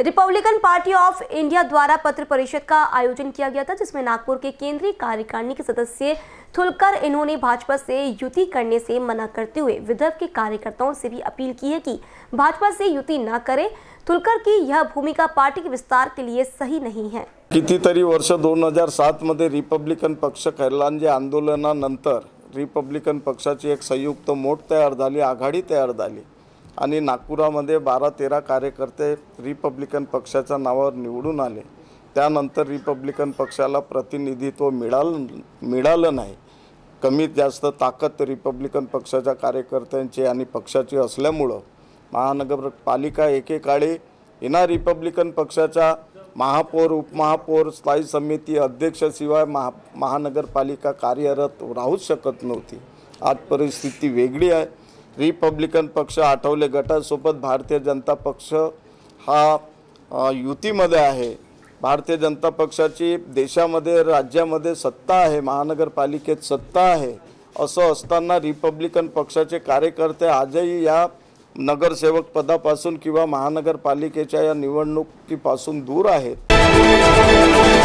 Republican party of India द्वारा पत्र परिषद का आयोजन किया गया था जिसमें नागपुर के केंद्रीय कार्यकारिणी के सदस्य थुलकर इन्होंने भाजपा से युति करने से मना करते हुए विदर्भ के कार्यकर्ताओं से भी अपील की है कि भाजपा से युति न करें थुलकर की यह भूमिका पार्टी के विस्तार के लिए सही नहीं है कि वर्ष दोन हजार सात मध्य रिपब्लिकन पक्ष कैलांजे आंदोलनानंतर रिपब्लिकन पक्षा एक संयुक्त मोट तैयार आघाडी तैयार आणि नागपुरामध्ये बारा तेरा कार्यकर्ते रिपब्लिकन पक्षाच्या नावावर निवडून आले त्यानंतर रिपब्लिकन पक्षाला प्रतिनिधित्व मिळालं मिळालं नाही कमीत जास्त ताकद रिपब्लिकन पक्षाच्या कार्यकर्त्यांची आणि पक्षाची असल्यामुळं महानगरपालिका एकेकाळी इना रिपब्लिकन पक्षाच्या महापौर उपमहापौर स्थायी समिती अध्यक्षाशिवाय महा महानगरपालिका कार्यरत राहूच शकत नव्हती आज परिस्थिती वेगळी आहे रिपब्लिकन पक्ष आठवले गटासोबत भारतीय जनता पक्ष हा युतीमध्ये आहे भारतीय जनता पक्षाची देशामध्ये राज्यामध्ये सत्ता आहे महानगरपालिकेत सत्ता आहे असं असताना रिपब्लिकन पक्षाचे कार्यकर्ते आजही या नगरसेवक पदापासून किंवा महानगरपालिकेच्या या निवडणुकीपासून दूर आहेत